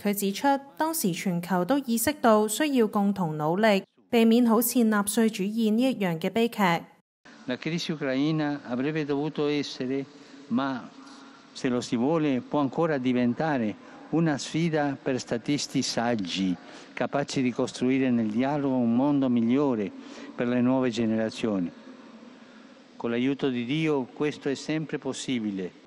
佢指出，當時全球都意識到需要共同努力，避免好似納粹主義呢一樣嘅悲劇。La crisi ucraina avrebbe dovuto essere, ma se lo si vuole può ancora diventare una sfida per statisti saggi, capaci di costruire nel dialogo un mondo migliore per le nuove generazioni. Con l'aiuto di Dio questo è sempre possibile.